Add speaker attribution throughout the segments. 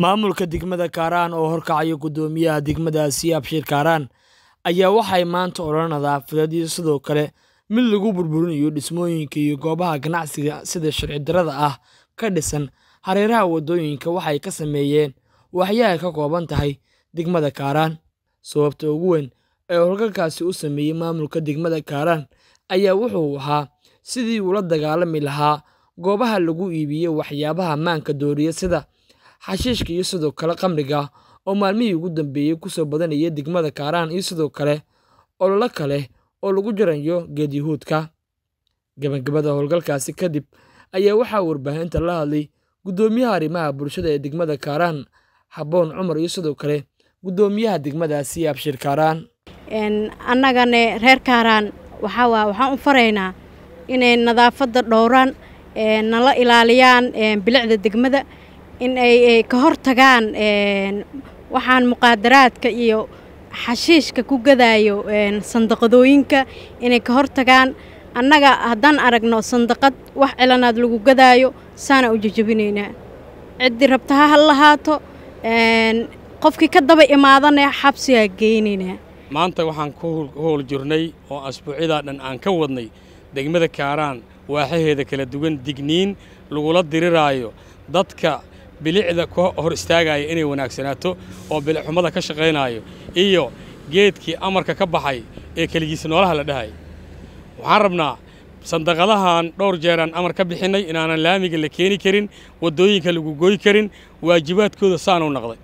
Speaker 1: maamulka degmada kaaraan oo horkacaya guddoomiyaha degmadaasi abshiir kaaraan ayaa waxay maanta odhana nadaafadeed iyo sidoo kale mid lagu burburinayo dhismooyinka iyo goobaha ganacsiga sida sharci darada ah ka dhisan hareeraha waddooyinka waxay ka sameeyeen waxyaha ka kooban tahay degmada kaaraan sababta ugu weyn ee holgalkaasi u sameeyey maamulka degmada kaaraan ayaa wuxuu ahaa sidii uula dagaalami lahaa goobaha lagu iibiyo waxyaabaha maanka dooriya sida xashiishka iyo sidoo kale khamriga oo maalmihii ugu dambeeyey kusoo badanaya degmada kaaraan iyo sidoo kale ololo kale oo lagu jarayo geedyahuudka gabagabada howlgalkaasi kadib ayaa waxaa warbaahinta la hadlay guddoomiyaha arrimaha bulshada ee degmada kaaraan xaboon cumar iyo sidoo kale guddoomiyaha degmadaasi abshir kaaraan
Speaker 2: annagane reer kaaraan waxaa waa waxaan u faraynaa inay nadaafadda dhowraan nala ilaaliyaan bilicda degmada in ay ka hortagaan waxaan muqaadaraadka iyo xashiishka ku gadaayo sandaqadooyinka inay ka hortagaan annaga haddaan aragno sandaqad wax cilanaad lagu gadaayo saana u jajabinaynaa ciddii rabtaha ha ha lahaato qofkii ka daba imaadane xabsigaa geynaynaa
Speaker 3: maanta waxaan ku howl jirnay oo asbuucyadaa dhan aan ka wadnay degmada kaaraan waaxaheeda kala duwan digniin lagula diriraayo dadka bilicda ka hor istaagaya inay wanaagsanaato oo bilixumada ka shaqaynaayo iyo geedkii amarka ka baxay ee keligiisa noolaha la dhahay waxaan rabnaa sandaqadahan dhowr jeeraan amar ka bixinnay inaanan laamiga la keeni karin waddooyinka lagu goy karin waajibaadkooda saanuu naqday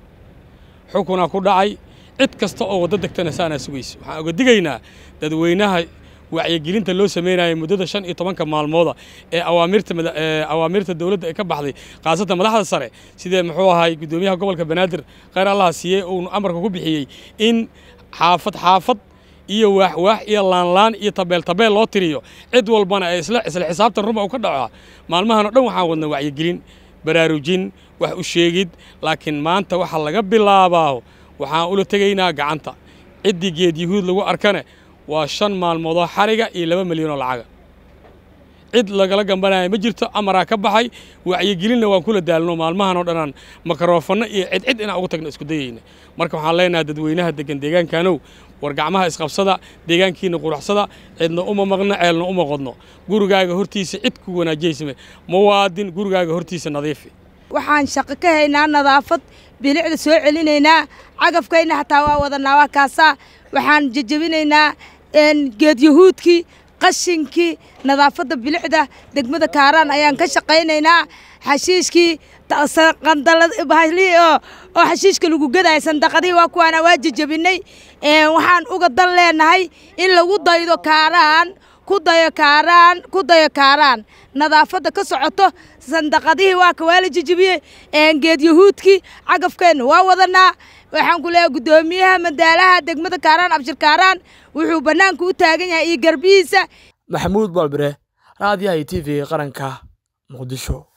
Speaker 3: xukunaa ku dhacay cid kasta oo waddo degtana saanaa sugayso waxaan uga digaynaa dadweynaha wacyigelinta loo sameynayay muddada shan iyo tobanka maalmooda ee awaamirta dowladda ee ka baxday khaasatan madaxda sare sidee muxuu ahay guddoomiyaha gobolka banaadir kheyr allaha siiyey uunu amarka ku bixiyey in xaafad xaafad iyo waaxwaax iyo laanlaan iyo tabeel tabeel loo tiriyo cid walbana ee isla xisaabtan ruma u ka dhaco maalmahan oo dhan waxaan wadna wacyigelin baraarujin wax u sheegid laakiin maanta waxa laga bilaabaa waxaan ula tegaynaa gacanta ciddii geed yuhuud lagu arkane waa shan maalmoodoo xariga iyo laba milyanoo lacaga cid lagala gambanaya ma jirto amaraa ka baxay wacyigelinna waan kula daalno maalmahan oo dhanaan makaroofano iyo cidcid inaan ugu tagna isku dayeyna marka waxaan leenahay dadweynaha deggan deegaankanow wargacmaha isqabsada deegaankiina quruxsada cidna uma maqno ceelna uma qodno gurigaaga hortiisa cid ku wanaajiyaysame muwaadin gurigaaga hortiisa nadiifi
Speaker 4: waxaan shaqo ka haynaa nadaafad bilicda soo celinaynaa cagafkayna hataa waa wadanaa waa kaasaa waxaan jejebinaynaa geedyahuudkii qashinkii nadaafadda bilixda degmada kaaraan ayaan ka shaqaynaynaa xashiishkii eh, oo xashiishka lagu gadaya sandaqadii waa kuwaana waa jejebinnay waxaan uga dan leenahay in lagu daydo kaaraan ku dayokaaraan ku dayokaaraan nadaafadda ka socoto sandaqadihii waa ka waala jijibiyey geed yahuudkii cagafkeenna waa wadanaa waxaan ku leeyahay guddoomiyaha madaalaha degmada kaaraan abshir kaaraan wuxuu bannaanka u taagan yahay iyo garbihiisa
Speaker 1: maxamuud balbire raadiyaha iyo t v qaranka muqdisho